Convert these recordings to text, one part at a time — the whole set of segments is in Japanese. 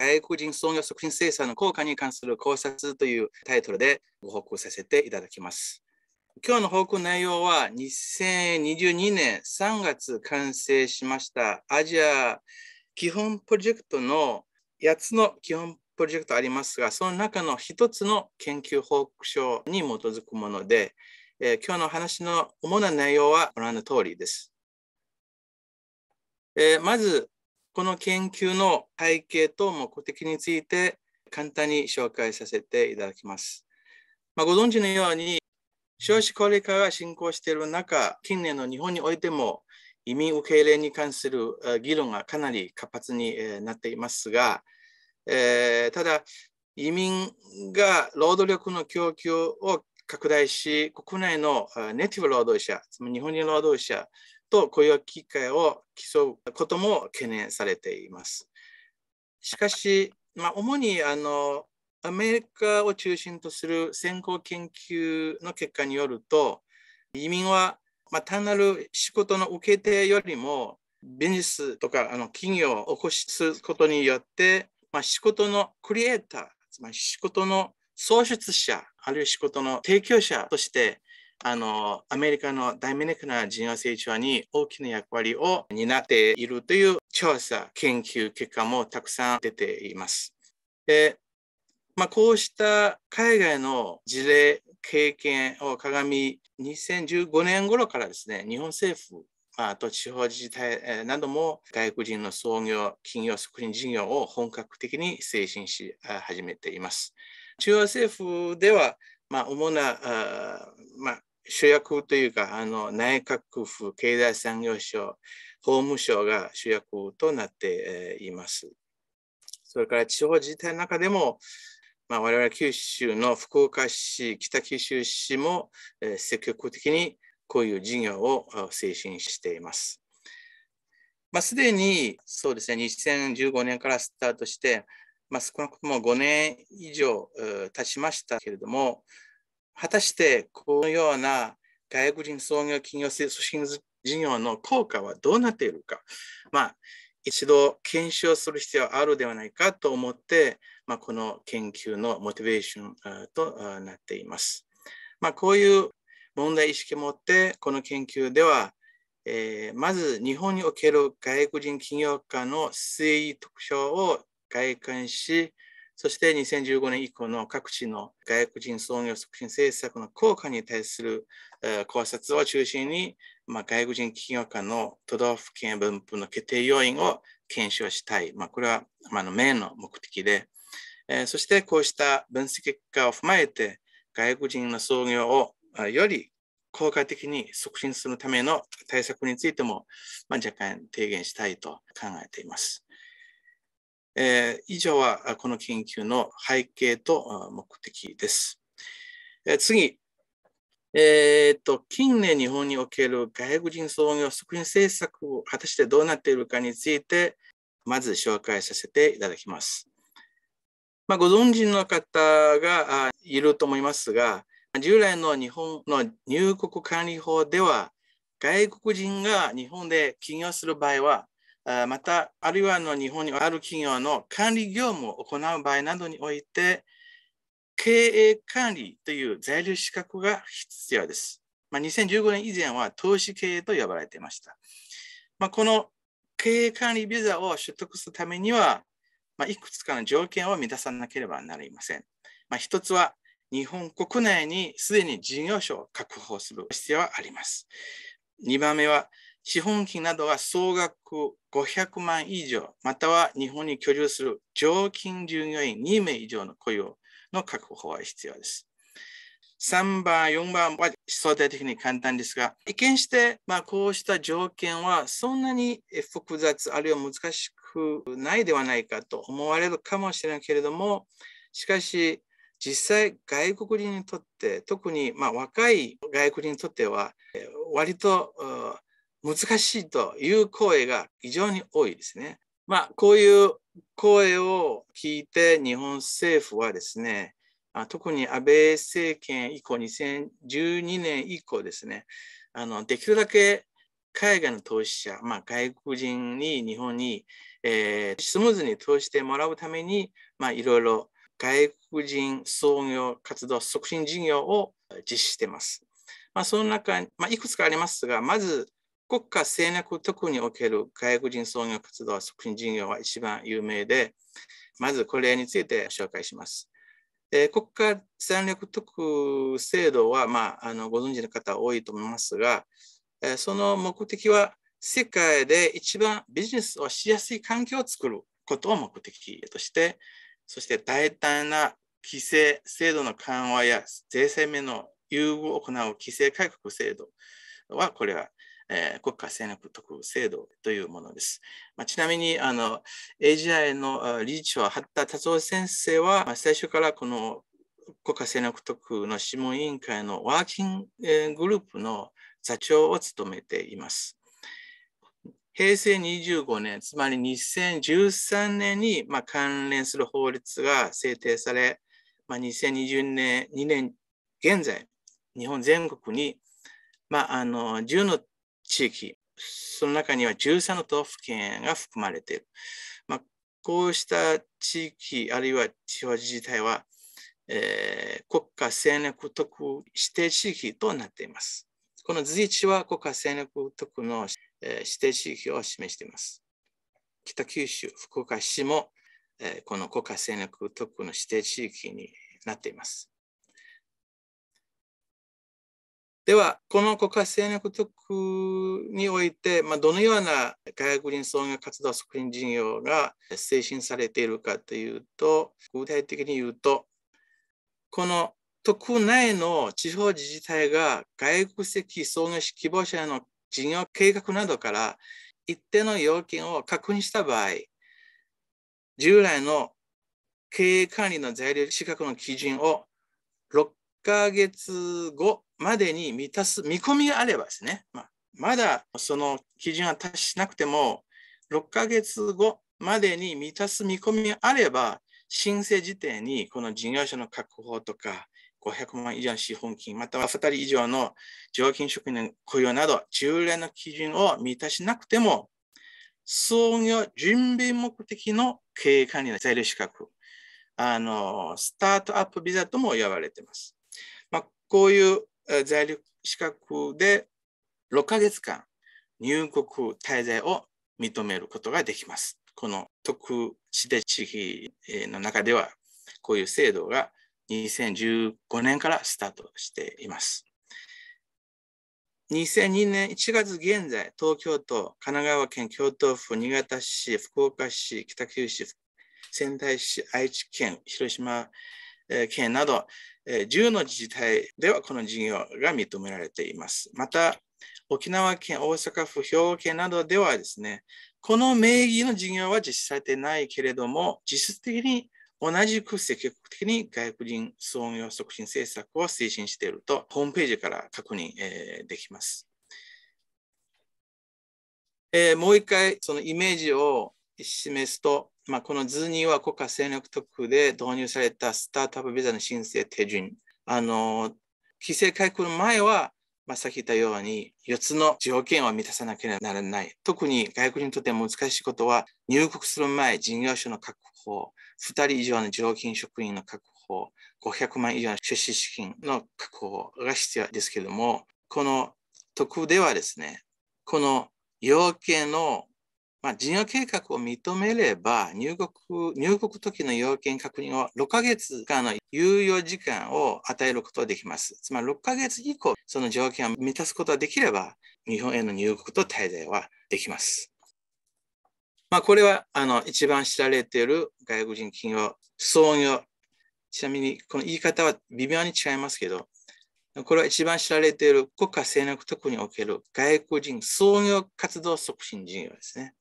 外国人創業促進政策の効果に関する考察というタイトルでご報告させていただきます。今日の報告内容は2022年3月完成しましたアジア基本プロジェクトの8つの基本プロジェクトありますが、その中の1つの研究報告書に基づくもので、えー、今日の話の主な内容はご覧の通りです。えー、まず、この研究の背景と目的について簡単に紹介させていただきます。まあ、ご存知のように少子高齢化が進行している中、近年の日本においても移民受け入れに関する議論がかなり活発になっていますが、えー、ただ移民が労働力の供給を拡大し、国内のネイティブ労働者、つまり日本人労働者と雇用機会を競うことも懸念されています。しかし、まあ、主にあのアメリカを中心とする先行研究の結果によると移民は、まあ、単なる仕事の受け手よりもビジネスとかあの企業を起こすことによって、まあ、仕事のクリエイターつまり仕事の創出者あるいは仕事の提供者としてあの、アメリカのダイメックな事業成長に大きな役割を担っているという調査、研究結果もたくさん出ています。で、まあ、こうした海外の事例、経験を鏡、2015年頃からですね、日本政府、あと地方自治体なども外国人の創業、企業ーン事業を本格的に推進し始めています。中央政府では、まあ、主なあ、まあ、主役というかあの内閣府経済産業省法務省が主役となっています。それから地方自治体の中でも、まあ、我々九州の福岡市北九州市も積極的にこういう事業を推進しています。まあ、すでにそうですね2015年からスタートして、まあ、少なくとも5年以上経ちましたけれども、果たしてこのような外国人創業企業性促進事業の効果はどうなっているか、まあ、一度検証する必要あるではないかと思って、まあ、この研究のモチベーションとなっています。まあ、こういう問題意識を持ってこの研究では、えー、まず日本における外国人企業家の推移特徴を外観しそして2015年以降の各地の外国人創業促進政策の効果に対する、えー、考察を中心に、まあ、外国人企業家の都道府県分布の決定要因を検証したい。まあ、これは、まあ、のメインの目的で、えー、そしてこうした分析結果を踏まえて外国人の創業をより効果的に促進するための対策についても、まあ、若干提言したいと考えています。えー、以上はこの研究の背景と目的です。えー、次、えーと、近年日本における外国人創業食品政策を果たしてどうなっているかについて、まず紹介させていただきます。まあ、ご存知の方がいると思いますが、従来の日本の入国管理法では、外国人が日本で起業する場合は、また、あるいはの日本にある企業の管理業務を行う場合などにおいて、経営管理という在留資格が必要です。まあ、2015年以前は投資経営と呼ばれていました。まあ、この経営管理ビザを取得するためには、まあ、いくつかの条件を満たさなければなりません。まあ、一つは、日本国内にすでに事業所を確保する必要はあります。2番目は、資本金などは総額500万以上、または日本に居住する常勤従業員2名以上の雇用の確保は必要です。3番、4番は相対的に簡単ですが、一見して、まあ、こうした条件はそんなに複雑、あるいは難しくないではないかと思われるかもしれないけれども、しかし、実際、外国人にとって、特にまあ若い外国人にとっては、割と難しいという声が非常に多いですね。まあ、こういう声を聞いて日本政府はですね、特に安倍政権以降、2012年以降ですね、あのできるだけ海外の投資者、まあ、外国人に日本に、えー、スムーズに投資してもらうために、まあ、いろいろ外国人創業活動促進事業を実施しています。まあ、その中、まあ、いくつかありますが、まず国家戦略特における外国人創業活動促進事業は一番有名で、まずこれについて紹介します。えー、国家戦略特制度は、まあ、あのご存知の方多いと思いますが、えー、その目的は世界で一番ビジネスをしやすい環境を作ることを目的として、そして大胆な規制制度の緩和や税制面の優遇を行う規制改革制度は、これはえー、国家戦略特区制度というものです。まあ、ちなみにあの AGI の理事長、八田達夫先生は、まあ、最初からこの国家戦略特区の諮問委員会のワーキンググループの座長を務めています。平成25年、つまり2013年に、まあ、関連する法律が制定され、まあ、2020年、2年現在、日本全国に、まあ、あの10の地域、その中には13の都道府県が含まれている。まあ、こうした地域、あるいは地方自治体は、えー、国家戦略特区指定地域となっています。この随一は国家戦略特区の、えー、指定地域を示しています。北九州、福岡市も、えー、この国家戦略特区の指定地域になっています。では、この国家戦略特区において、まあ、どのような外国人総業活動促進事業が推進されているかというと、具体的に言うと、この特区内の地方自治体が外国籍総業希望者の事業計画などから一定の要件を確認した場合、従来の経営管理の材料資格の基準を6ヶ月後までに満たす見込みがあればですね、まあ、まだその基準は達しなくても、6ヶ月後までに満たす見込みがあれば、申請時点にこの事業者の確保とか、500万以上の資本金、または2人以上の常勤職員の雇用など、従来の基準を満たしなくても、創業準備目的の経営管理の在留資格、あの、スタートアップビザとも呼ばれています。まあ、こういう在留資格で6ヶ月間入国滞在を認めることができます。この特指定地域の中では、こういう制度が2015年からスタートしています。2002年1月現在、東京都、神奈川県京都府、新潟市、福岡市、北九州、仙台市、愛知県、広島県など、10の自治体ではこの事業が認められています。また、沖縄県、大阪府、兵庫県などではですね、この名義の事業は実施されてないけれども、実質的に同じく積極的に外国人創業促進政策を推進していると、ホームページから確認、えー、できます。えー、もう一回、そのイメージを示すと、まあ、この図には国家戦略特区で導入されたスタートアップビザの申請手順。あの、規制改革の前は、まあ、さっき言ったように4つの条件を満たさなければならない。特に外国にとって難しいことは、入国する前、事業所の確保、2人以上の常勤職員の確保、500万以上の出資資金の確保が必要ですけれども、この特区ではですね、この要件のまあ、事業計画を認めれば、入国、入国時の要件確認を6ヶ月間の猶予時間を与えることができます。つまり6ヶ月以降、その条件を満たすことができれば、日本への入国と滞在はできます。まあ、これは、あの、一番知られている外国人企業、創業。ちなみに、この言い方は微妙に違いますけど、これは一番知られている国家戦略特における外国人創業活動促進事業ですね。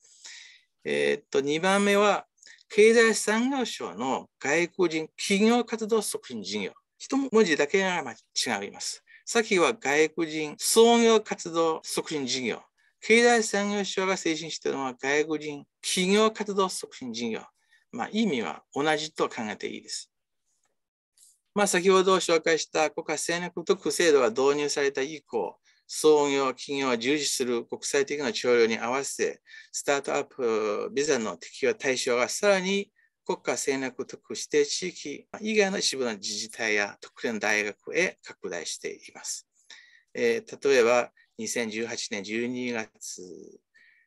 えー、っと、2番目は、経済産業省の外国人企業活動促進事業。一文字だけが違います。さっきは外国人創業活動促進事業。経済産業省が推進しているのは外国人企業活動促進事業。まあ、意味は同じと考えていいです。まあ、先ほど紹介した国家戦略特区制度が導入された以降、創業、企業が従事する国際的な潮流に合わせて、スタートアップビザの適用対象がさらに国家戦略特区指定地域以外の一部の自治体や特定の大学へ拡大しています。えー、例えば、2018年12月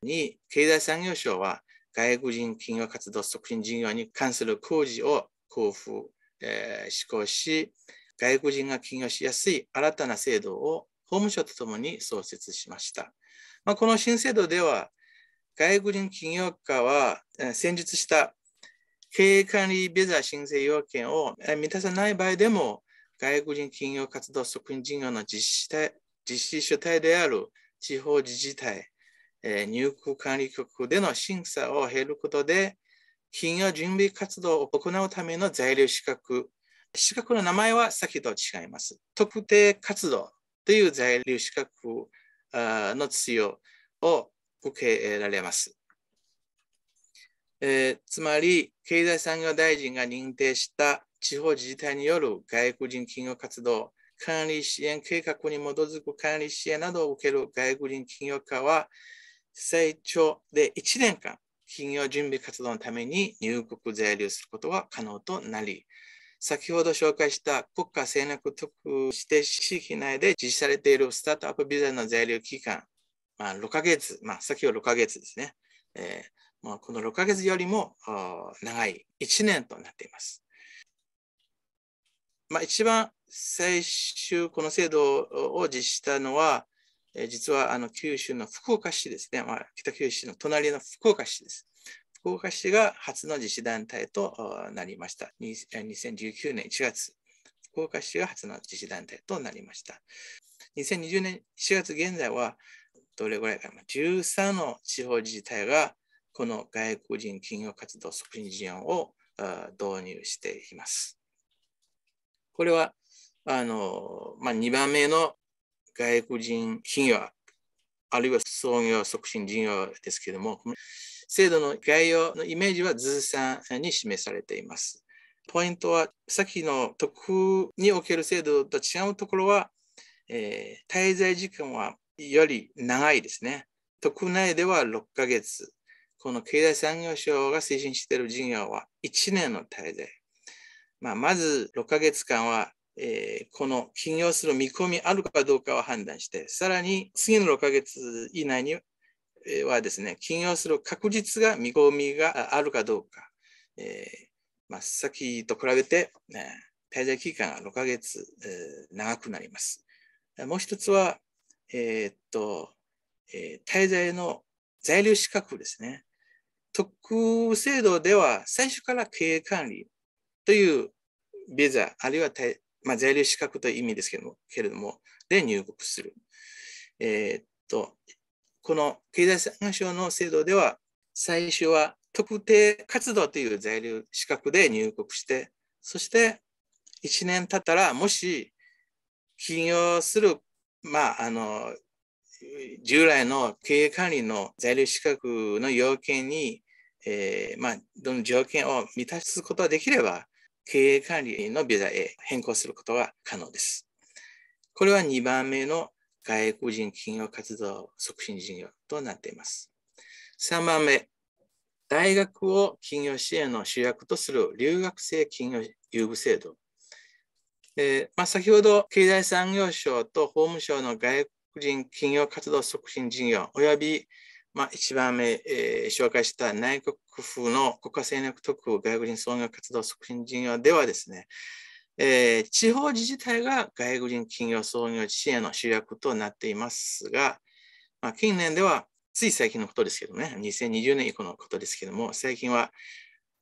に経済産業省は外国人企業活動促進事業に関する工事を交付、えー、施行し、外国人が起業しやすい新たな制度を法務省とともに創設しました。まあ、この新制度では、外国人企業家は先述した経営管理ビザ申請要件を満たさない場合でも、外国人企業活動促進事業の実施体実施主体である地方自治体、入国管理局での審査を経ることで、企業準備活動を行うための在留資格、資格の名前は先と違います。特定活動という在留資格の使用を受けられます。えー、つまり、経済産業大臣が認定した地方自治体による外国人企業活動、管理支援計画に基づく管理支援などを受ける外国人企業家は、最長で1年間、企業準備活動のために入国在留することが可能となり、先ほど紹介した国家戦略特区指定地域内で実施されているスタートアップビザの在留期間、まあ、6ヶ月、まあ、先は6ヶ月ですね。えー、まあ、この6ヶ月よりも長い1年となっています。まあ、一番最終、この制度を実施したのは、えー、実はあの九州の福岡市ですね、まあ、北九州の隣の福岡市です。福岡市が初の自治団体となりました。2019年1月、福岡市が初の自治団体となりました。2020年4月現在は、どれぐらいか13の地方自治体がこの外国人企業活動促進事案を導入しています。これは、あの、まあ、2番目の外国人企業あるいは創業促進事業ですけれども、制度の概要のイメージは図んに示されています。ポイントは、さっきの特における制度と違うところは、えー、滞在時間はより長いですね。特内では6ヶ月。この経済産業省が推進している事業は1年の滞在。まあ、まず6ヶ月間はえー、この起業する見込みあるかどうかを判断して、さらに次の6ヶ月以内にはですね、起業する確実が見込みがあるかどうか、えー、まあ、さっきと比べて、ね、滞在期間が6ヶ月、えー、長くなります。もう一つは、えー、っと、えー、滞在の在留資格ですね。特制度では最初から経営管理というビザ、あるいはまあ、在留資格という意味ですけれども、けれどもで入国する。えー、っと、この経済産業省の制度では、最初は特定活動という在留資格で入国して、そして1年経ったら、もし起業する、まあ、あの、従来の経営管理の在留資格の要件に、えー、まあ、どの条件を満たすことができれば、経営管理のビザへ変更することが可能です。これは2番目の外国人企業活動促進事業となっています。3番目、大学を企業支援の主役とする留学生企業優遇制度。えー、まあ、先ほど経済産業省と法務省の外国人企業活動促進事業及びまあ、1番目、えー、紹介した内閣府の国家戦略特区外国人創業活動促進事業ではですね、えー、地方自治体が外国人企業創業支援の主役となっていますが、まあ、近年ではつい最近のことですけどね、2020年以降のことですけども、最近は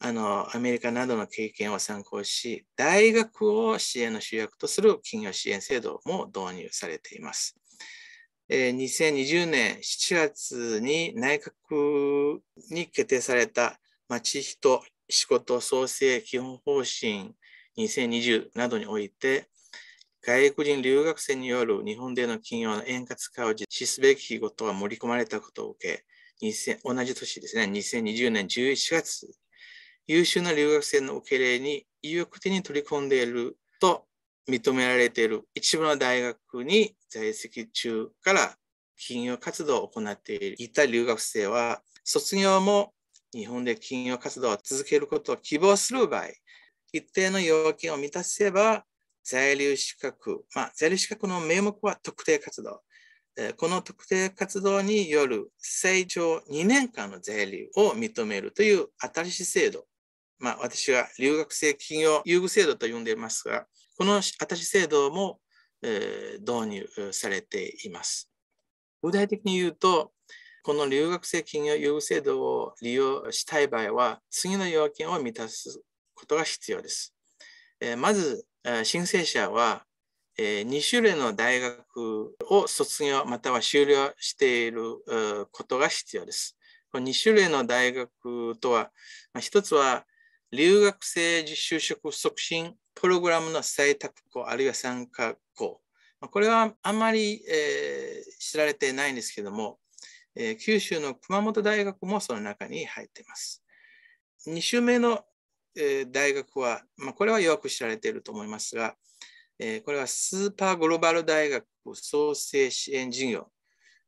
あのアメリカなどの経験を参考し、大学を支援の主役とする企業支援制度も導入されています。えー、2020年7月に内閣に決定された地域と仕事創生基本方針2020などにおいて、外国人留学生による日本での企業の円滑化を実施すべきことが盛り込まれたことを受け、2000同じ年ですね、2020年11月、優秀な留学生の受け入れに意欲的に取り込んでいると認められている一部の大学に在籍中から金融活動を行っていた留学生は、卒業も日本で金融活動を続けることを希望する場合、一定の要件を満たせば、在留資格、まあ、在留資格の名目は特定活動。この特定活動による最長2年間の在留を認めるという新しい制度。まあ、私は留学生企業優遇制度と呼んでいますが、この私制度も、え導入されています。具体的に言うと、この留学生金融優遇制度を利用したい場合は、次の要件を満たすことが必要です。えまず、申請者は、え2種類の大学を卒業または修了していることが必要です。この2種類の大学とは、ま1つは留学生就職促進プログラムの採択校あるいは参加校、まあ、これはあまり、えー、知られてないんですけども、えー、九州の熊本大学もその中に入っています。2週目の、えー、大学は、まあ、これはよく知られていると思いますが、えー、これはスーパーグローバル大学創生支援事業。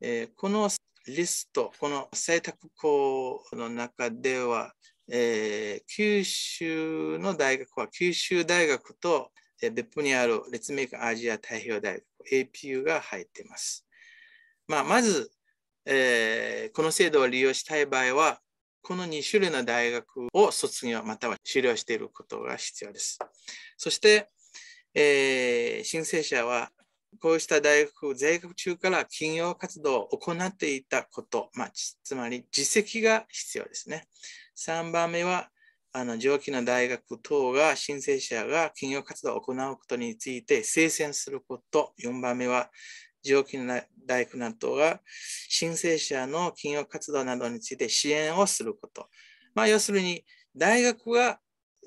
えー、このリスト、この採択校の中では、えー、九州の大学は九州大学と、えー、別府にある列明アジア太平洋大学 APU が入っています。まあ、まず、えー、この制度を利用したい場合は、この2種類の大学を卒業または修了していることが必要です。そして、えー、申請者はこうした大学在学中から企業活動を行っていたこと、まあ、つまり実績が必要ですね。3番目は、あの上記の大学等が申請者が企業活動を行うことについて推薦すること。4番目は、上記の大学などが申請者の企業活動などについて支援をすること。まあ、要するに、大学は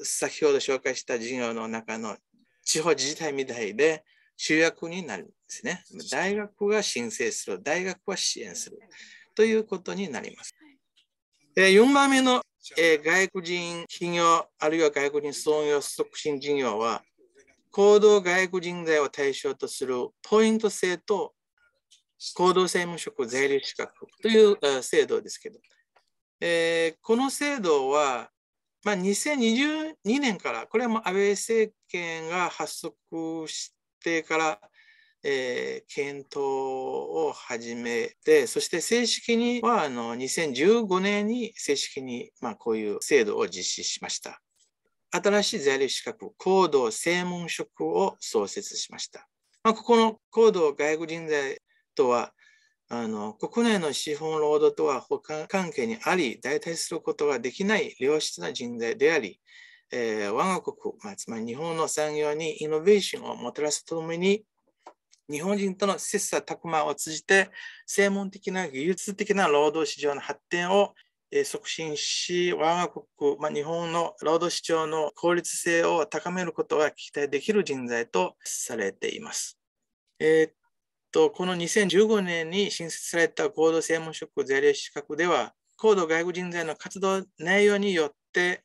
先ほど紹介した事業の中の地方自治体みたいで集約になるんですね。大学が申請する、大学は支援するということになります。4番目のえー、外国人企業あるいは外国人創業促進事業は行動外国人税を対象とするポイント制と行動政務職税理資格という制度ですけど、えー、この制度は、まあ、2022年からこれはもう安倍政権が発足してからえー、検討を始めて、そして正式にはあの2015年に正式に、まあ、こういう制度を実施しました。新しい在留資格、行動専門職を創設しました。まあ、ここの行動外国人材とはあの国内の資本労働とは保管関係にあり、代替することができない良質な人材であり、えー、我が国、まあ、つまり日本の産業にイノベーションをもたらすとともに、日本人との切磋琢磨を通じて専門的な技術的な労働市場の発展を促進し我が国、まあ、日本の労働市場の効率性を高めることが期待できる人材とされています。えー、っとこの2015年に新設された合同専門職税理士資格では高度外国人材の活動内容によって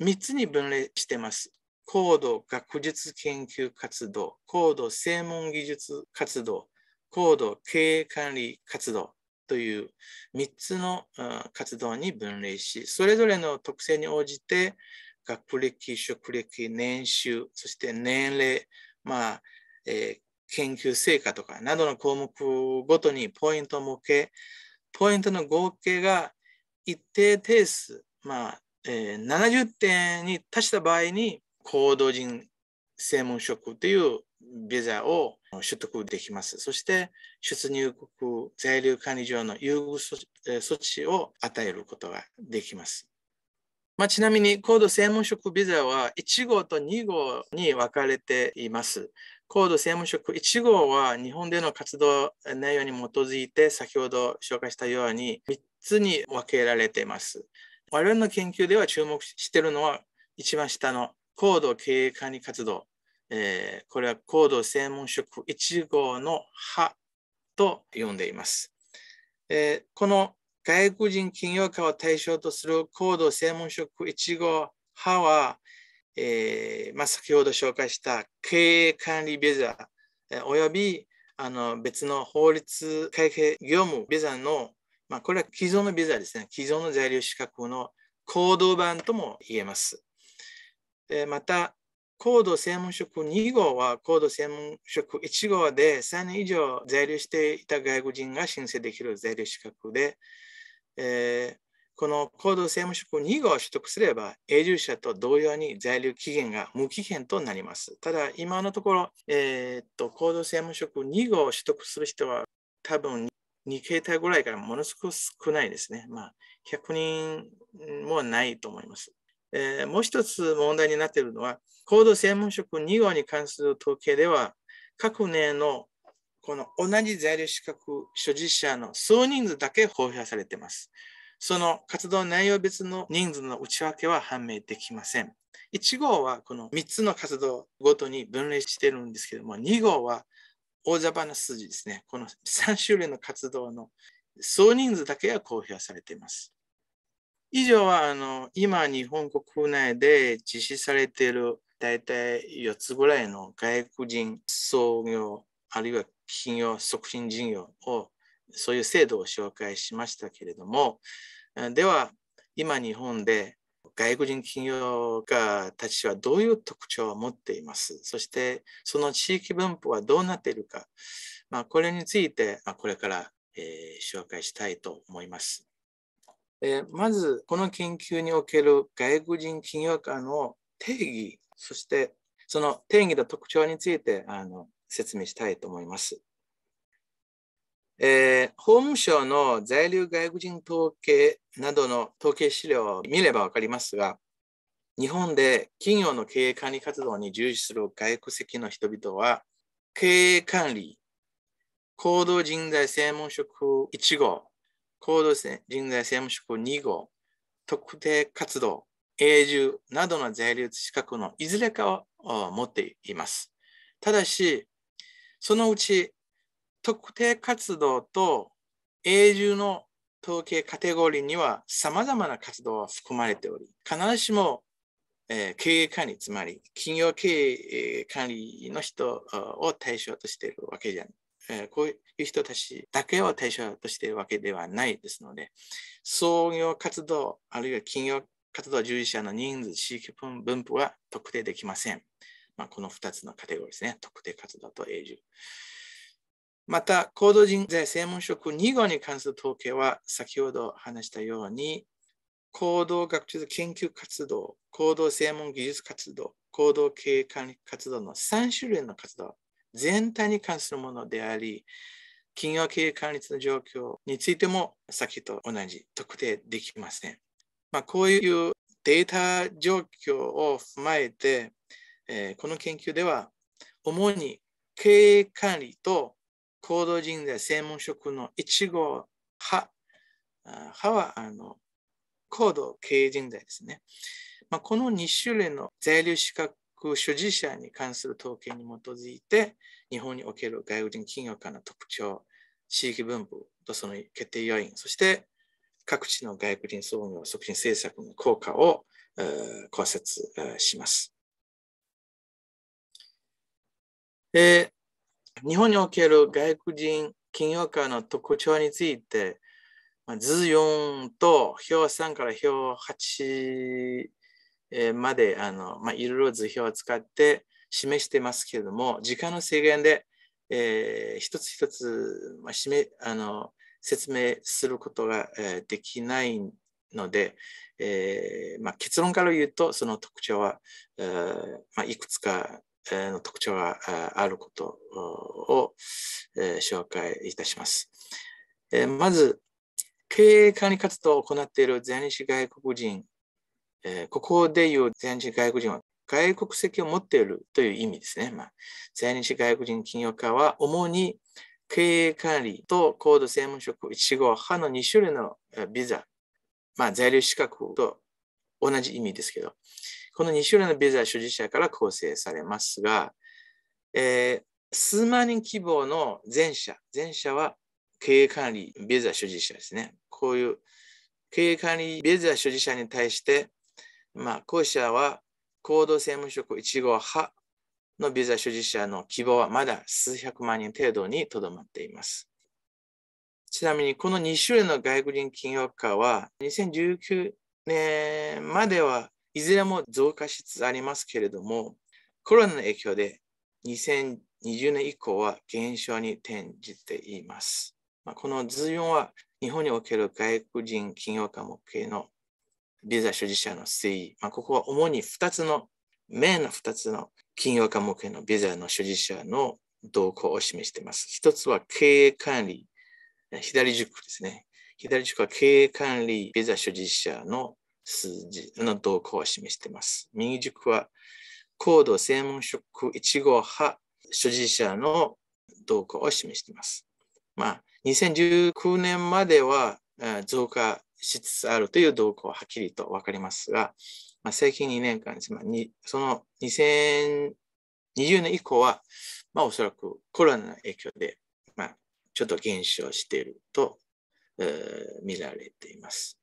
3つに分類しています。高度学術研究活動、高度専門技術活動、高度経営管理活動という3つの活動に分類し、それぞれの特性に応じて、学歴、職歴、年収、そして年齢、まあ、えー、研究成果とかなどの項目ごとにポイントを設け、ポイントの合計が一定定数、まあえー、70点に達した場合に、報道人専門職というビザを取得できます。そして、出入国在留管理上の優遇措置を与えることができます。まあ、ちなみに、高度専門職ビザは1号と2号に分かれています。高度専門職1号は日本での活動内容に基づいて、先ほど紹介したように3つに分けられています。我々の研究では注目しているのは一番下の高度経営管理活動、えー、これは高度専門職1号の派と呼んでいます。えー、この外国人企業家を対象とする高度専門職1号派は、えー、まあ、先ほど紹介した経営管理ビザ、えー、およびあの別の法律会計業務ビザの、まあ、これは既存のビザですね、既存の在留資格の行動版とも言えます。また、高度専門職2号は高度専門職1号で3年以上在留していた外国人が申請できる在留資格で、えー、この高度政務職2号を取得すれば永住者と同様に在留期限が無期限となります。ただ今のところ、えー、っと高度政務職2号を取得する人は多分2形態ぐらいからものすごく少ないですね。まあ、100人もないと思います。えー、もう一つ問題になっているのは、高度専門職2号に関する統計では、各年のこの同じ在留資格所持者の数人数だけ公表されています。その活動内容別の人数の内訳は判明できません。1号はこの3つの活動ごとに分類しているんですけども、2号は大雑把な数字ですね。この3種類の活動の総人数だけが公表されています。以上はあの今日本国内で実施されている大体4つぐらいの外国人創業あるいは企業促進事業をそういう制度を紹介しましたけれどもでは今日本で外国人企業家たちはどういう特徴を持っていますそしてその地域分布はどうなっているか、まあ、これについてこれから、え紹介したいと思います。えー、まず、この研究における外国人企業家の定義、そしてその定義の特徴についてあの説明したいと思います。えー、法務省の在留外国人統計などの統計資料を見れば分かりますが、日本で企業の経営管理活動に従事する外国籍の人々は、経営管理、行動人材専門職1号行動ですね、人材政務職2号、特定活動、永住などの在留資格のいずれかを持っています。ただし、そのうち特定活動と永住の統計カテゴリーには様々な活動が含まれており、必ずしも、え経営管理、つまり企業経営管理の人を対象としているわけじゃえこういう人たちだけを対象としているわけではないですので、創業活動、あるいは企業活動従事者の人数、地域分布は特定できません。まあ、この2つのカテゴリーですね。特定活動と永住。また、高度人材専門職2号に関する統計は、先ほど話したように、行動学術研究活動、行動専門技術活動、行動経営管理活動の3種類の活動全体に関するものであり、企業経営管理の状況についても、さっきと同じ特定できません。まあ、こういうデータ状況を踏まえて、えー、この研究では、主に経営管理と行動人材専門職の1号派、派はあの行動経営人材ですね。まあ、この2種類の在留資格所持者に関する統計に基づいて、日本における外国人企業家の特徴、地域分布とその決定要因、そして各地の外国人創業促進政策の効果を考察します。日本における外国人企業家の特徴について、図4と表3から表8まであの、まあ、いろいろ図表を使って示してますけれども、時間の制限で、えー、一つ一つ、まあ、しめあの説明することが、えー、できないので、えーまあ、結論から言うと、その特徴は、えーまあ、いくつかの特徴があることを、えー、紹介いたします。えー、まず、経営管理活動を行っている在日外国人えー、ここでいう在日外国人は外国籍を持っているという意味ですね。まあ、在日外国人企業家は主に経営管理と高度専門職1号派の2種類のビザ、まあ、在留資格と同じ意味ですけど、この2種類のビザ所持者から構成されますが、えー、数万人規模の前者、前者は経営管理ビザ所持者ですね。こういう経営管理ビザ所持者に対してまあ、後者は行動政務職1号派のビザ所持者の希望はまだ数百万人程度にとどまっています。ちなみに、この2種類の外国人金融化は、2019年まではいずれも増加しつつありますけれども、コロナの影響で2020年以降は減少に転じています。まあ、この図4は日本における外国人金融化目標のビザ所持者の推移、まあ、ここは主に2つの、メインの2つの金融科目へのビザの所持者の動向を示しています。1つは経営管理、左軸ですね。左軸は経営管理、ビザ所持者の数字の動向を示しています。右軸は高度専門職1号派所持者の動向を示しています。まあ、2019年までは増加しつつあるという動向ははっきりと分かりますが、まあ、最近2年間です、まあ、その2020年以降は、まあ、おそらくコロナの影響で、まあ、ちょっと減少していると、えー、見られています。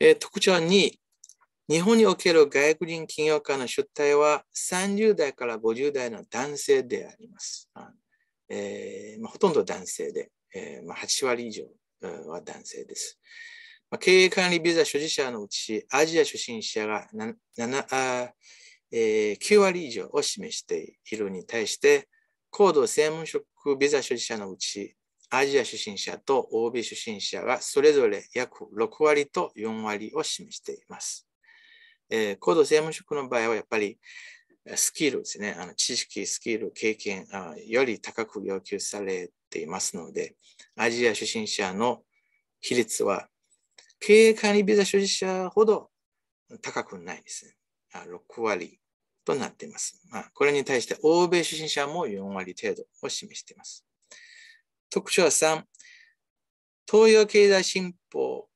えー、特徴2、日本における外国人企業家の出退は30代から50代の男性であります。えーまあ、ほとんど男性で、えーまあ、8割以上は男性です。経営管理ビザ所持者のうち、アジア初心者が7、えー、9割以上を示しているに対して、高度専門職ビザ所持者のうち、アジア出身者と OB 出身者がそれぞれ約6割と4割を示しています。えー、高度専門職の場合はやっぱりスキルですね、あの知識、スキル、経験あより高く要求されていますので、アジア初心者の比率は、経営管理ビザ所持者ほど高くないです。6割となっています。まあ、これに対して欧米初心者も4割程度を示しています。特徴は3、東洋経済新報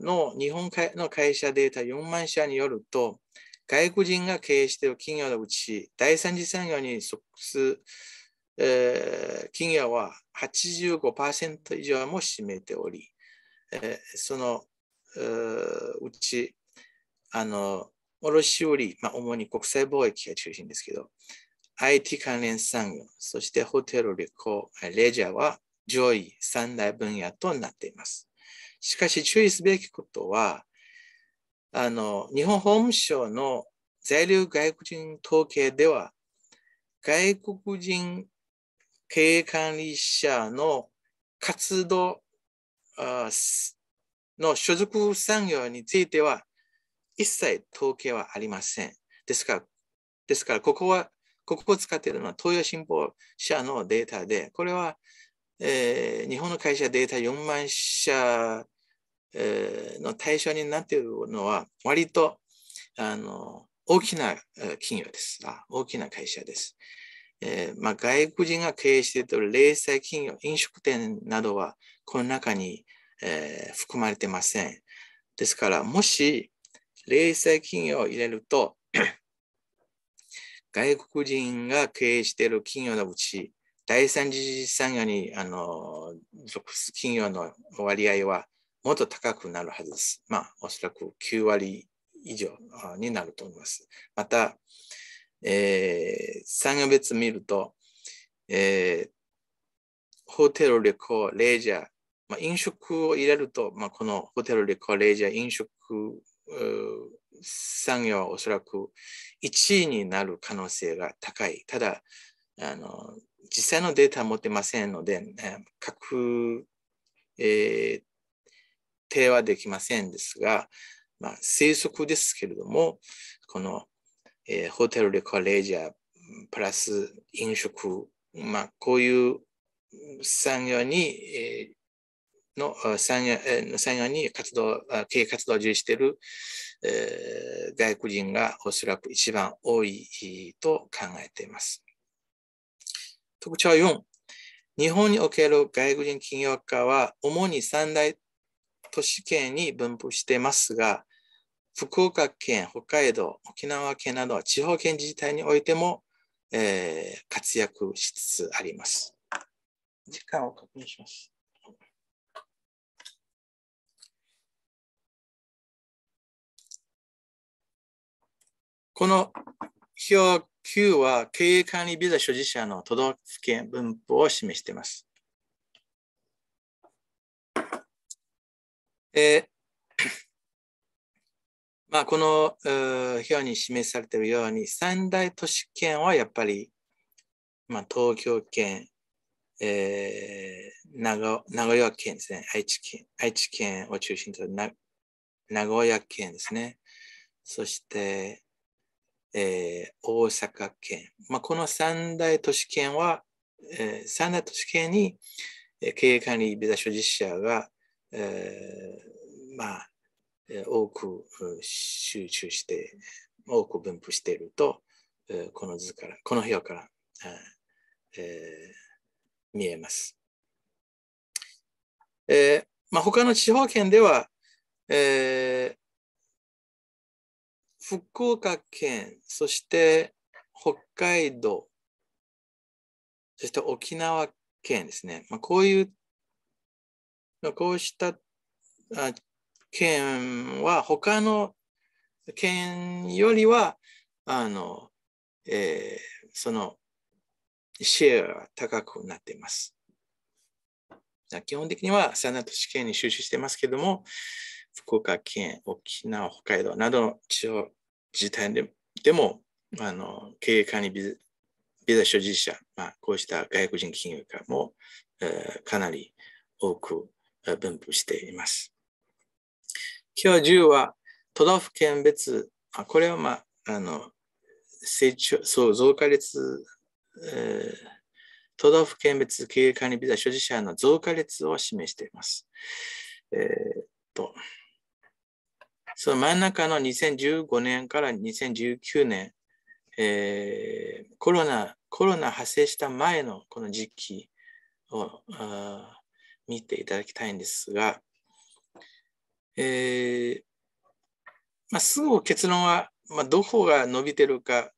の日本の会社データ4万社によると、外国人が経営している企業のうち、第三次産業に属すえー、金屋は85%以上も占めており、えー、その、うちあの卸売、まあ、主に国際貿易が中心ですけど、IT 関連産業、そしてホテル、旅行、レジャーは上位3大分野となっています。しかし注意すべきことは、あの日本法務省の在留外国人統計では、外国人経営管理者の活動の所属産業については、一切統計はありません。ですから、ですからここは、ここを使っているのは東洋新報社のデータで、これは、えー、日本の会社データ4万社、えー、の対象になっているのは、割とあの大きな企業ですあ。大きな会社です。えー、まあ、外国人が経営している零細企業、飲食店などはこの中に、えー、含まれていません。ですから、もし零細企業を入れると、外国人が経営している企業のうち、第三次産業にあの属す企業の割合はもっと高くなるはずです。まあ、おそらく9割以上になると思います。また、えー、産業別見ると、えー、ホテル、旅行、レジャー、まあ、飲食を入れると、まあ、このホテル、旅行、レジャー、飲食産業はおそらく1位になる可能性が高い。ただ、あの実際のデータは持ってませんので、確定はできませんですが、まあ、推測ですけれども、このえー、ホテルでコレージャー、プラス飲食、まあ、こういう産業に、えー、の産業産業に活動、経営活動を従事している、えー、外国人がおそらく一番多いと考えています。特徴4、日本における外国人企業家は主に三大都市圏に分布していますが、福岡県、北海道、沖縄県など地方県自治体においても、えー、活躍しつつあります。時間を確認します。この表9は経営管理ビザ所持者の都道府県分布を示しています。えーまあ、この表に示されているように三大都市圏はやっぱり、まあ、東京圏、えー、名古屋県ですね愛知県愛知県を中心とな名古屋県ですねそして、えー、大阪県、まあ、この三大都市圏は、えー、三大都市圏に経営管理ビザ所持者が、えー、まあ多く集中して、多く分布していると、この図から、この表から、えー、見えます。えーまあ、他の地方県では、えー、福岡県、そして北海道、そして沖縄県ですね。まあ、こういう、こうした県は他の県よりは、あの、えー、その、シェアが高くなっています。基本的には3の都市圏に収集してますけども、福岡県、沖縄、北海道などの地方自治体ででも、あの経営管理ビザビザ所持者、まあ、こうした外国人金融家も、えー、かなり多く分布しています。今日10は都道府県別、あこれはまあ、あの、成長、そう、増加率、えー、都道府県別経営管理ビザ所持者の増加率を示しています。えー、っと、その真ん中の2015年から2019年、えー、コロナ、コロナ発生した前のこの時期を見ていただきたいんですが、えーまあ、すぐ結論は、まあ、どこが伸びてるか、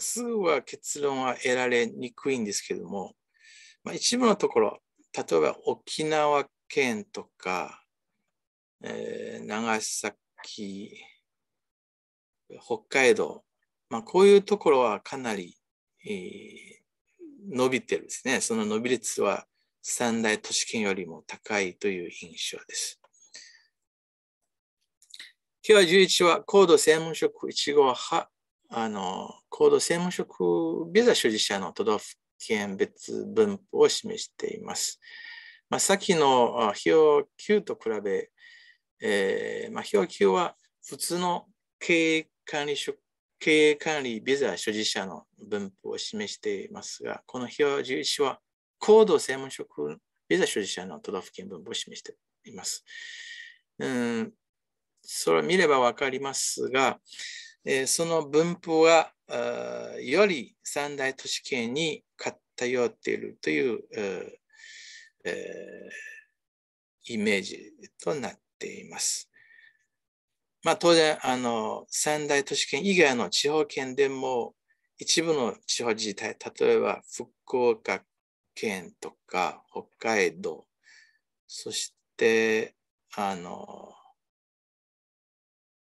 すぐは結論は得られにくいんですけども、まあ、一部のところ、例えば沖縄県とか、えー、長崎、北海道、まあ、こういうところはかなり、えー、伸びてるんですね。その伸び率は三大都市圏よりも高いという印象です。今日は11は高度専門職1号派、あの、高度専門職ビザ所持者の都道府県別分布を示しています。まあ、きの表9と比べ、えーまあ、表9は普通の経営管理職経営管理ビザ所持者の分布を示していますが、この表11は高度専門職ビザ所持者の都道府県分布を示しています。うんそれを見れば分かりますが、えー、その分布はより三大都市圏に偏っているという、えー、イメージとなっています。まあ、当然あの三大都市圏以外の地方圏でも一部の地方自治体例えば福岡県とか北海道そしてあの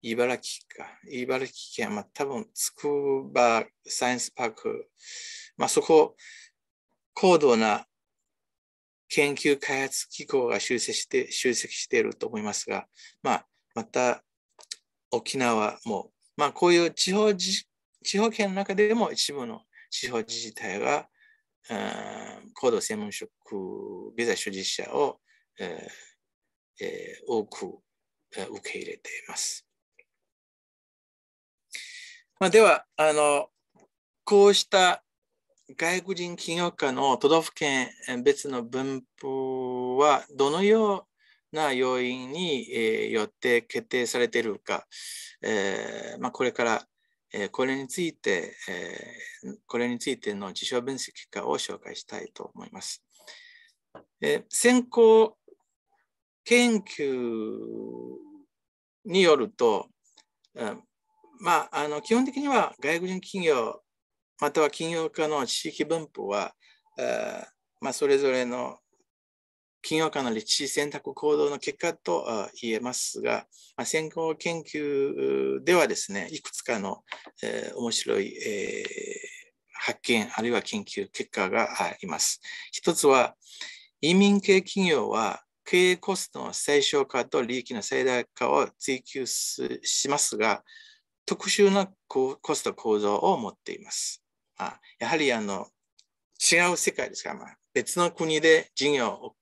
茨城か、茨城県、まあ、多分、つくばサイエンスパーク、まあ、そこ、高度な研究開発機構が集積して集積していると思いますが、まあ、また沖縄も、まあ、こういう地方自地方圏の中でも一部の地方自治体が、高度専門職ビザ所持者を、えーえー、多く、受け入れています。まあ、ではあのこうした外国人起業家の都道府県別の分布はどのような要因によって決定されているか、えー、まあ、これからこれについて、これについての事象分析化を紹介したいと思います。先行研究によると、まあ、あの基本的には外国人企業または企業家の地域分布は、えまあ、それぞれの企業家の立地選択行動の結果と言えますが、まあ、先行研究ではですねいくつかの、え面白い、え発見あるいは研究結果があります。一つは移民系企業は経営コストの最小化と利益の最大化を追求しますが、特殊なコスト構造を持っています。あやはりあの違う世界ですから、まあ、別の国で事業を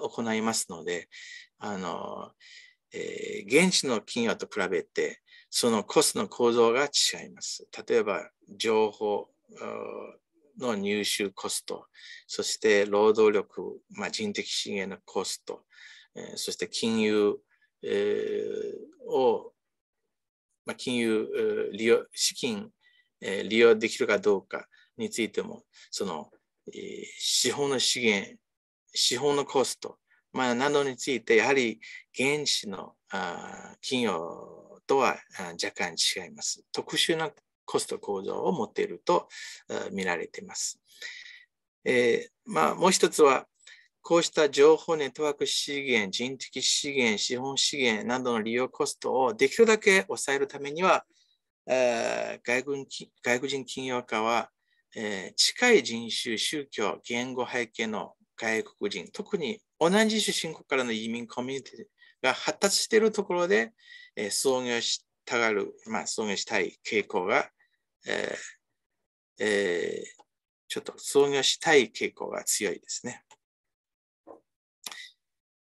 行いますので、あの、えー、現地の企業と比べて、そのコストの構造が違います。例えば、情報の入手コスト、そして労働力、まあ、人的資源のコスト、えー、そして金融、えー、をまあ、金融利用、資金、えー、利用できるかどうかについても、その、えー、資本の資源、資本のコスト、まあ、などについて、やはり現地のあ企業とは若干違います。特殊なコスト構造を持っていると見られています。えーまあ、もう一つは、こうした情報ネットワーク資源、人的資源、資本資源などの利用コストをできるだけ抑えるためには、えー、外国外国人企業家は、えー、近い人種、宗教、言語背景の外国人、特に同じ出身国からの移民コミュニティが発達しているところで、えー、創業したがる、まあ、創業したい傾向が、えーえー、ちょっと創業したい傾向が強いですね。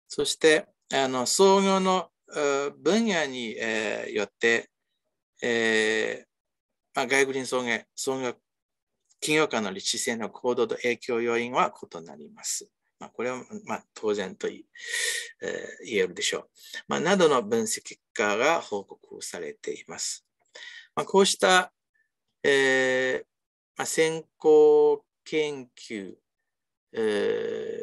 そしてあの創業の分野に、えー、よって、えーまあ、外国人創業創業企業間の立地性の行動と影響要因は異なります。まあ、これは、まあ、当然とい、えー、言えるでしょう、まあ。などの分析結果が報告されています。まあ、こうした、えーまあ、先行研究、え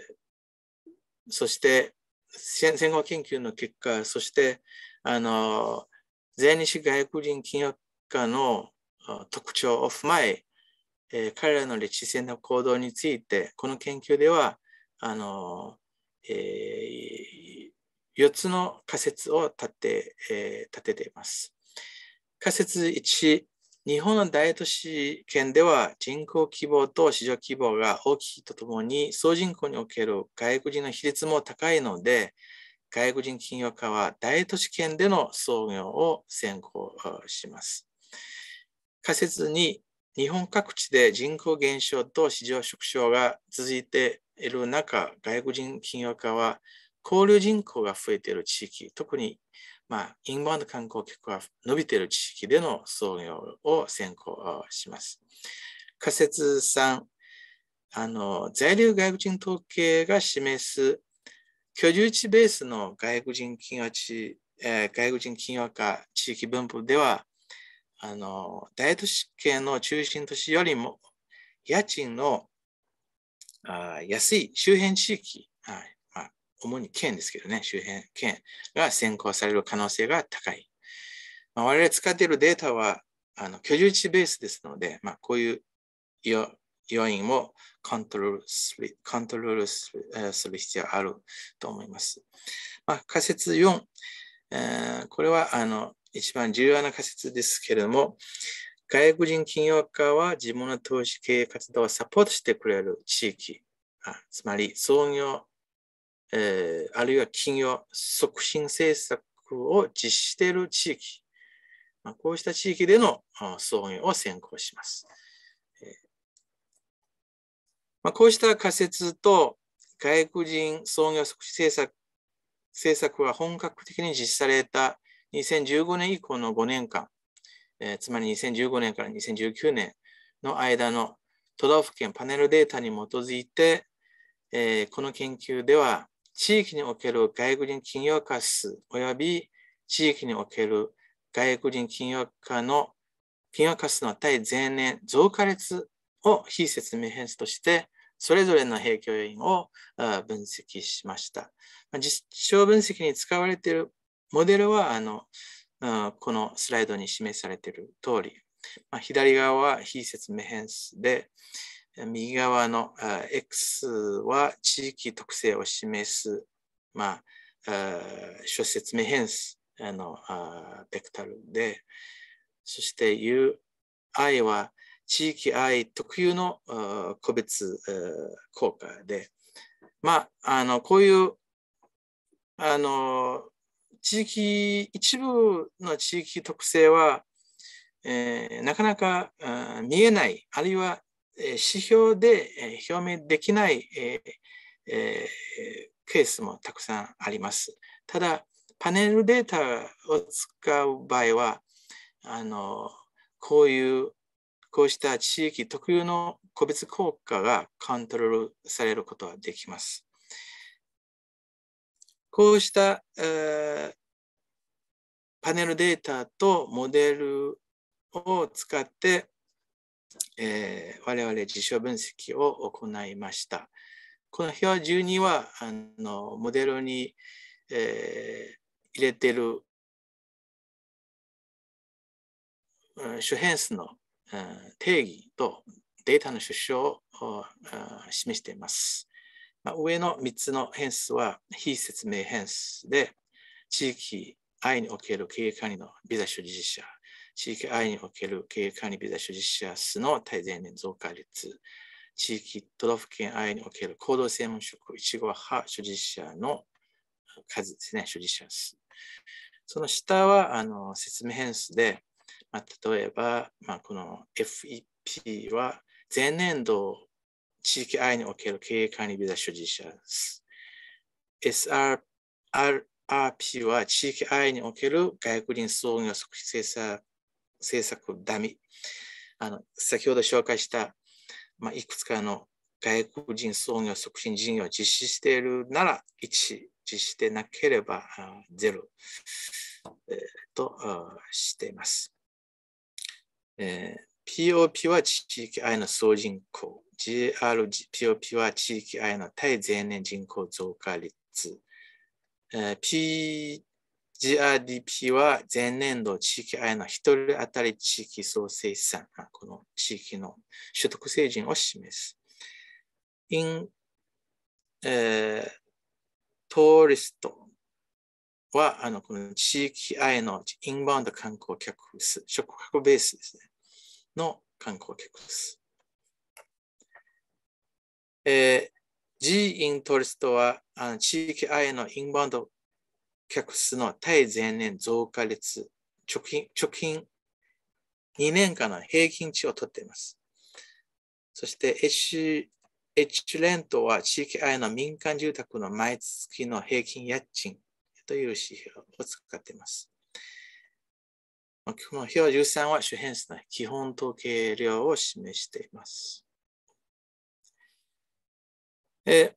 ー、そして戦後研究の結果、そしてあの在日外国人企業家の特徴を踏まええー、彼らの歴史性の行動についてこの研究ではあの、えー、4つの仮説を立て,、えー、立てています。仮説1、日本の大都市圏では人口規模と市場規模が大きいとともに総人口における外国人の比率も高いので外国人企業家は大都市圏での創業を先行します。仮説に日本各地で人口減少と市場縮小が続いている中外国人企業家は交流人口が増えている地域特にまあ、インバウンド観光客が伸びている地域での創業を先行します。仮説3、あの在留外国人統計が示す居住地ベースの外国人企業地、えー、外国人家地域分布では、あの大都市圏の中心都市よりも家賃のあ安い周辺地域、はい、主に県ですけどね、周辺県が先行される可能性が高い。まあ、我々使っているデータはあの居住地ベースですので、まあ、こういう要因をコントロールするコントロールするする必要があると思います。まあ、仮説4、えー、これはあの一番重要な仮説ですけれども、外国人企業家は自分の投資経営活動をサポートしてくれる地域、あつまり創業えー、あるいは企業促進政策を実施している地域、まあ、こうした地域での創業を先行します。えまあ、こうした仮説と外国人創業促進政策政策は本格的に実施された2015年以降の5年間、えー、つまり2015年から2019年の間の都道府県パネルデータに基づいて、えー、この研究では地域における外国人企業家数及び地域における外国人企業家の企業家数の対前年増加率を非説明変数として、それぞれの平均要因を分析しました。実証分析に使われているモデルは、あのこのスライドに示されている通り、左側は非説明変数で、右側の X は地域特性を示す、まあ、諸説明変数のベクタルで、そして UI は地域 I 特有の個別効果で、まあ、あのこういうあの地域一部の地域特性は、えー、なかなか見えないあるいは指標で表明できない、ええケースもたくさんあります。ただ、パネルデータを使う場合は、あのこういうこうした地域特有の個別効果がコントロールされることはできます。こうした、えー、パネルデータとモデルを使ってえー、我々実証分析を行いました。この表12はあのモデルに、えー、入れてる主変数の、うん、定義とデータの出生を示しています。まあ、上の3つの変数は非説明変数で地域愛における経営管理のビザ所持者地域愛における経営管理ビザ所持者数の対前年増加率、地域都道府県愛における行動専門職、い号派所持者の数ですね、所持者数。その下はあの説明変数で、まあ、例えば、まあ、この FEP は前年度地域愛における経営管理ビザ所持者数。SRP r は地域愛における外国人創業促進政策政策ダミあの先ほど紹介した、まあ、いくつかの外国人創業促進事業を実施しているなら1、実してなければ0、えとしています。えー、POP は地域愛の総人口、GRPOP は地域愛の対前年人口増加率、えー、GRDP は前年度地域愛の1人当たり地域創生資産、この地域の所得成人を示す。in、えー、トーリストはあのこの地域愛のインバウンド観光客数、食ベースですね、の観光客数。えー、G in トーリストはあの地域愛のインバウンド客数の対前年増加率、直近、貯金、2年間の平均値をとっています。そして H、H レントは地域愛の民間住宅の毎月の平均家賃という指標を使っています。この表13は周辺数の基本統計量を示しています。え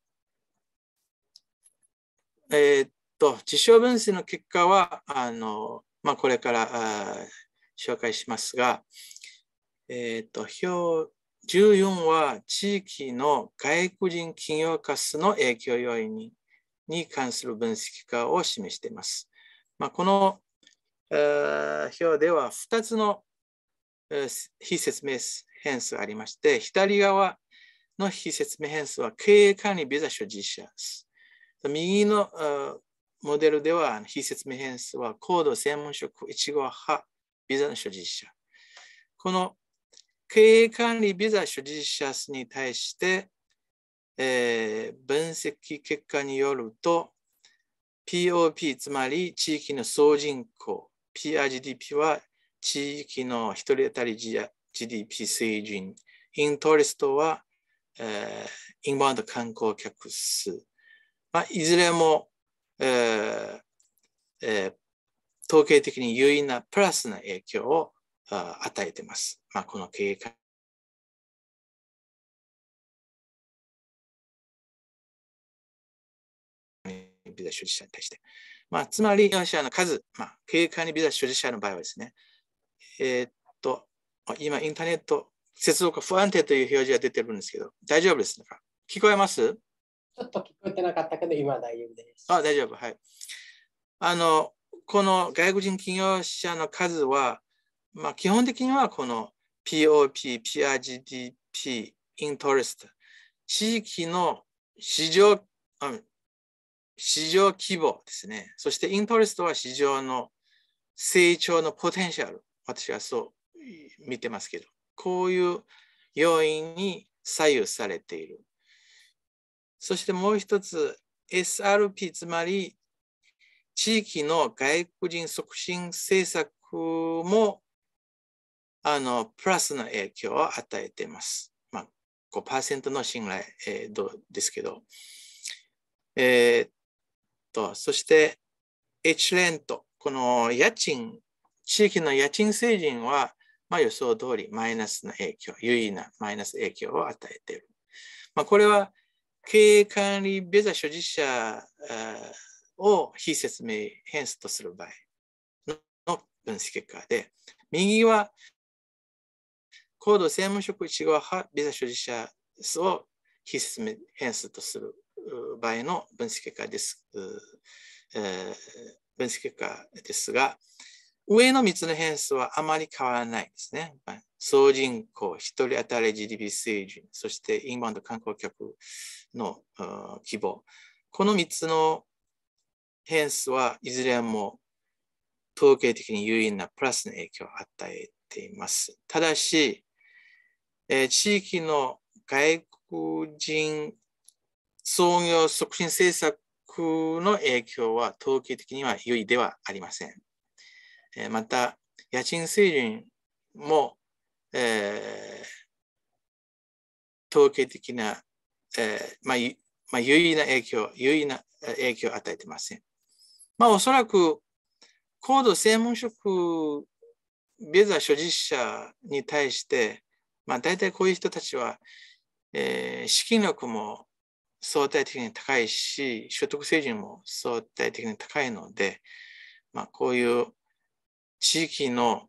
えー、と、実証分析の結果は、あの、まあ、これから紹介しますが、えー、と、表14は地域の外国人企業活数の影響要因にに関する分析化を示しています。まあ、この表では2つの非説明変数がありまして、左側の非説明変数は経営管理ビザ所持者です。右のモデルでは、非説明変数は高度専門職1号派ビザの所持者。この経営管理ビザ所持者に対して、えー、分析結果によると、POP、つまり地域の総人口、PRGDP は地域の1人当たり GDP 水準、イントリストは、えー、インバウンド観光客数、まあ、いずれもえーえー、統計的に有意なプラスな影響を与えています。まあ、この経営ビザ所持者に対して。まあ、つまり、被害者の数、まあ、経営管理ビザ所持者の場合はですね、えー、っと、今、インターネット接続が不安定という表示が出てるんですけど、大丈夫ですか聞こえますちょっと聞こえてなかったけど、今は大丈夫です。あ、大丈夫。はい。あの、この外国人起業者の数は、まあ、基本的にはこの POP、PRGDP、イントレスト、地域の市場、市場規模ですね。そしてイントレストは市場の成長のポテンシャル。私はそう見てますけど、こういう要因に左右されている。そしてもう一つ、SRP、つまり地域の外国人促進政策もあのプラスの影響を与えています。まあ、5%の信頼、えー、ですけど。えー、っと、そして H レント、この家賃、地域の家賃成人は、まあ、予想通りマイナスの影響、優位なマイナス影響を与えている。まあ、これは経営管理ビザ所持者を非説明変数とする場合の分析結果で、右は高度専門職1号派ビザ所持者を非説明変数とする場合の分析結果です。え分析結果ですが、上の3つの変数はあまり変わらないですね。総人口1人当たり GDP 水準、そしてインバウンド観光客の規模。この3つの変数はいずれも統計的に有意なプラスの影響を与えています。ただし、えー、地域の外国人創業促進政策の影響は統計的には有意ではありません。えー、また、家賃水準もえー、統計的な、えー、まあ、まあ、有意な影響、有意な影響を与えてません。まあ、おそらく、高度専門職ビザ所持者に対して、まあ、大体こういう人たちは、えー、資金力も相対的に高いし、所得水準も相対的に高いので、まあ、こういう地域の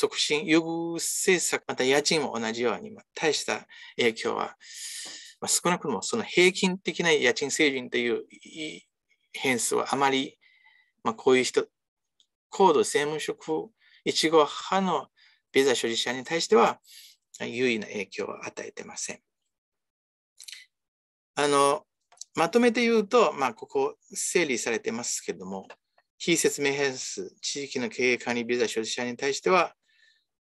促進、優遇政策、また家賃も同じように、まあ、大した影響は、まあ、少なくともその平均的な家賃水準という変数はあまり、まあ、こういう人、高度政務職1号派のビザ所持者に対しては、優位な影響は与えてません。あの、まとめて言うと、まあ、ここ整理されてますけども、非説明変数、地域の経営管理ビザ所持者に対しては、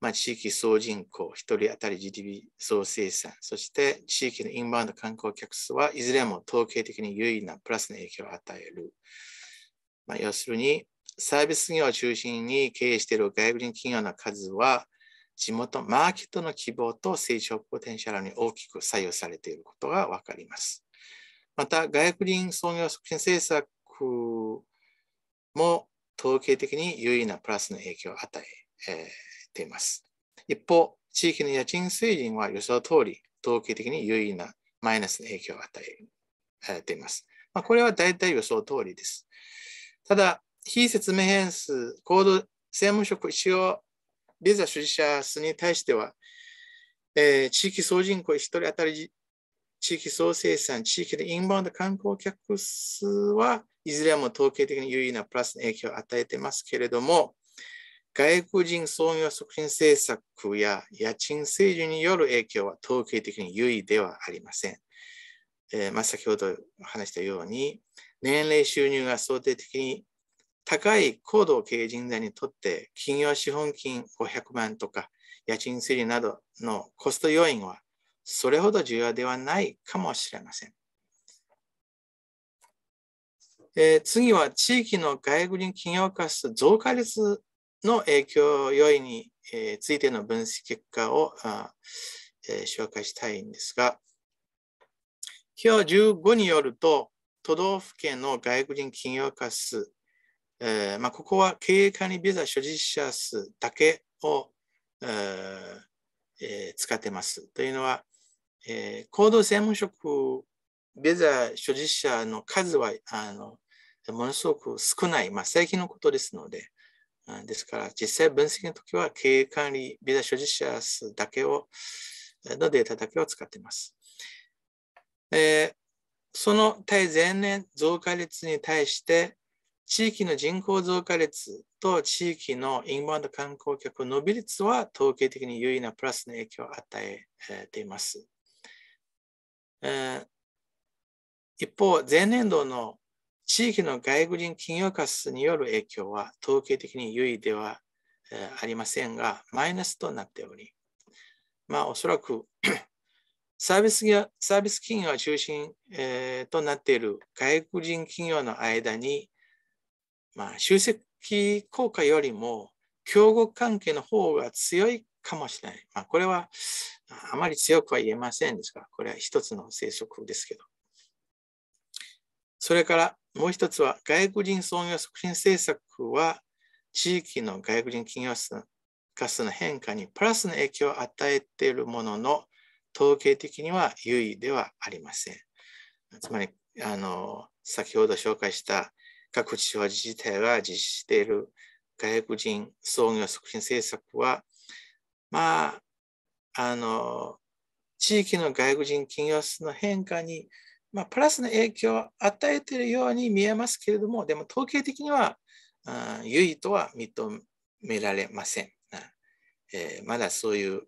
まあ、地域総人口、1人当たり GDP 総生産、そして地域のインバウンド観光客数はいずれも統計的に優位なプラスの影響を与える。まあ、要するに、サービス業を中心に経営している外国人企業の数は、地元マーケットの希望と成長ポテンシャルに大きく左右されていることが分かります。また、外国人創業促進政策も統計的に優位なプラスの影響を与ええています。一方、地域の家賃水準は予想通り、統計的に有意なマイナスの影響を与えています。まあ、これは大体予想通りです。ただ、非説明変数、高度専務職使用ビザ所持者数に対しては、えー、地域総人口1人当たり地域総生産、地域でインバウンド観光客数はいずれも統計的に優位なプラスの影響を与えていますけれども、外国人創業促進政策や家賃政治による影響は統計的に優位ではありません。えー、まあ、先ほど話したように、年齢収入が想定的に高い高度経営人材にとって企業資本金500万とか家賃整理などのコスト要因はそれほど重要ではないかもしれません。えー、次は地域の外国人企業化数増加率の影響要因についての分析結果を紹介したいんですが、表15によると、都道府県の外国人企業家数、えー、まあ、ここは経営管理ビザ所持者数だけを、えー使ってます。というのは、えー、行動専門職ビザ所持者の数はあのものすごく少ない、まあ、のことですので、ですから、実際分析の時は経営管理、ビザ所持者数だけを、のデータだけを使っています。えー、その対前年増加率に対して、地域の人口増加率と地域のインバウンド観光客伸び率は統計的に優位なプラスの影響を与えています。えー、一方、前年度の地域の外国人企業活動による影響は統計的に優位ではありませんが、マイナスとなっており、まあ、おそらく サービス業サービス企業中心、えー、となっている外国人企業の間に、まあ、集積効果よりも競合関係の方が強いかもしれない。まあ、これはあまり強くは言えませんですが、これは一つの政策ですけど。それから、もう一つは、外国人創業促進政策は、地域の外国人企業数の変化にプラスの影響を与えているものの、統計的には優位ではありません。つまり、あの、先ほど紹介した各地方自治体が実施している外国人創業促進政策は、まあ、あの、地域の外国人企業数の変化にまあ、プラスの影響を与えているように見えますけれども、でも統計的には、優位とは認められません。えー、まだそういう、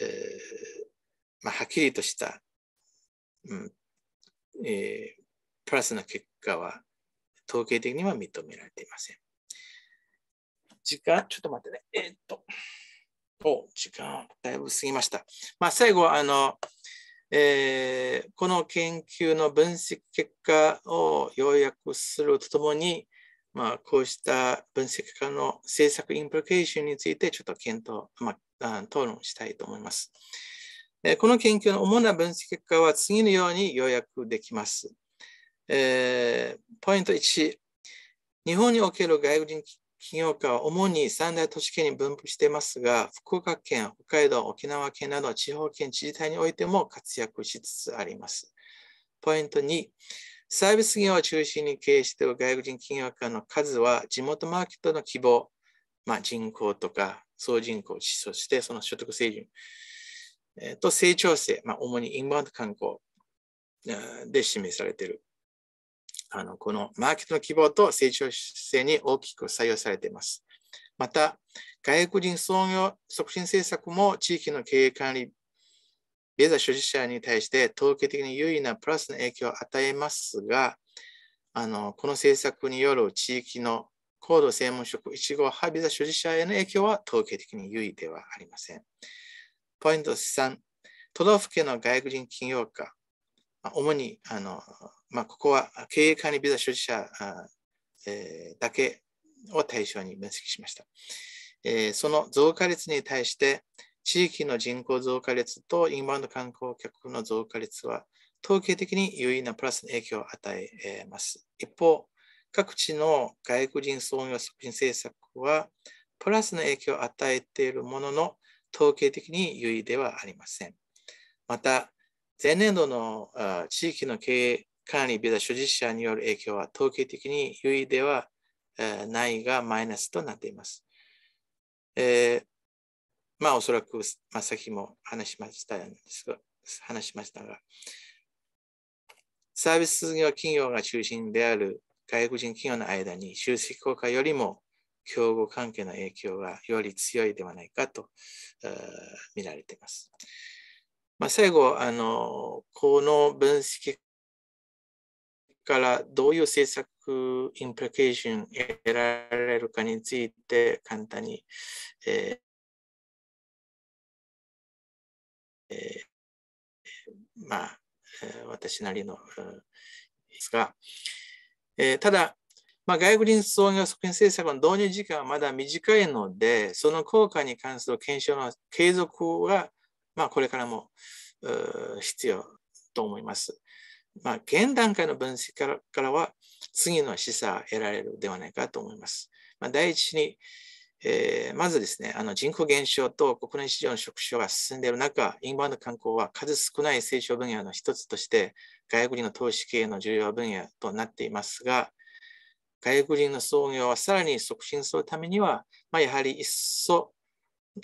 えー、まあ、はっきりとした、うんえー、プラスの結果は統計的には認められていません。時間、ちょっと待ってね。えー、っと、お、時間、だいぶ過ぎました。まあ、最後、あの、えー、この研究の分析結果を要約するとともに、まあ、こうした分析結果の政策インプリケーションについてちょっと検討、まあ、討論したいと思います。えー、この研究の主な分析結果は次のように要約できます。えー、ポイント1、日本における外国人企業家は主に三大都市圏に分布していますが、福岡県、北海道、沖縄県など地方県自治体においても活躍しつつあります。ポイント2、サービス業を中心に経営している外国人企業家の数は、地元マーケットの規模、まあ、人口とか総人口、そしてその所得水準、えー、と成長性、まあ、主にインバウンド観光、で示されている。あのこのマーケットの規模と成長性に大きく採用されています。また、外国人創業促進政策も地域の経営管理、ビザ所持者に対して統計的に優位なプラスの影響を与えますが、あのこの政策による地域の高度専門職1号派ビザ所持者への影響は統計的に優位ではありません。ポイント3、都道府県の外国人企業家、主にあのまあ、ここは経営管理ビザ所持者、えだけを対象に分析しました。えその増加率に対して、地域の人口増加率とインバウンド観光客の増加率は、統計的に有意なプラスの影響を与えます。一方、各地の外国人創業促進政策は、プラスの影響を与えているものの、統計的に優位ではありません。また、前年度の地域の経営かなりビザ所持者による影響は統計的に優位ではないがマイナスとなっています。えー、まあおそらく、まあ、先も話しましたですが、話しましたが、サービス業企業が中心である外国人企業の間に集積効果よりも競合関係の影響がより強いではないかと見られています。まあ、最後あの、この分析からどういう政策インプリケーション得られるかについて簡単に、えーえー、まあ、私なりの、ですが、えー、ただ、まあ、外国人創業促進政策の導入時間はまだ短いので、その効果に関する検証の継続は、まあ、これからも必要と思います。まあ、現段階の分析からからは次の示唆が得られるではないかと思います。まあ、第一に、えー、まずですね、あの人口減少と国内市場の縮小が進んでいる中、インバウンド観光は数少ない成長分野の一つとして、外国人の投資経営の重要分野となっていますが、外国人の創業はさらに促進するためには、まあ、やはり一層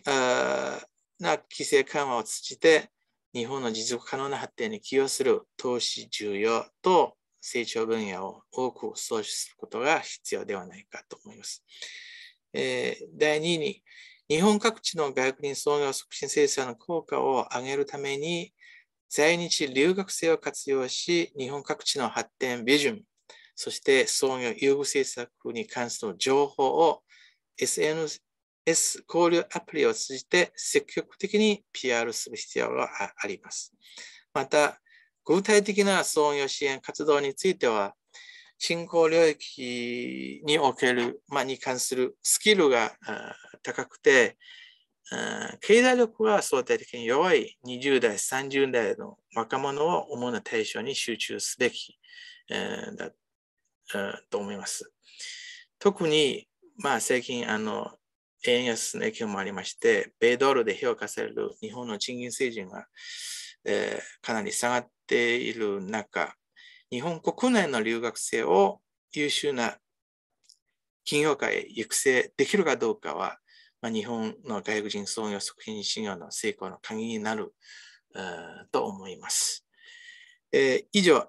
あな規制緩和を通じて、日本の持続可能な発展に寄与する投資重要と成長分野を多く創出することが必要ではないかと思います。えー、第2に、日本各地の外国人創業促進政策の効果を上げるために、在日留学生を活用し、日本各地の発展ビジョン、そして創業優遇政策に関する情報を SNS S 交流アプリを通じて積極的に PR する必要があります。また、具体的な創業支援活動については、新興領域における、まあ、に関するスキルが高くて、経済力が相対的に弱い20代、30代の若者を主な対象に集中すべきだと思います。特に、まあ、最近あの円安の影響もありまして、米ドルで評価される日本の賃金水準が、えー、かなり下がっている中、日本国内の留学生を優秀な企業界へ育成できるかどうかは、まあ、日本の外国人創業促進事業の成功の鍵になると思います。えー、以上、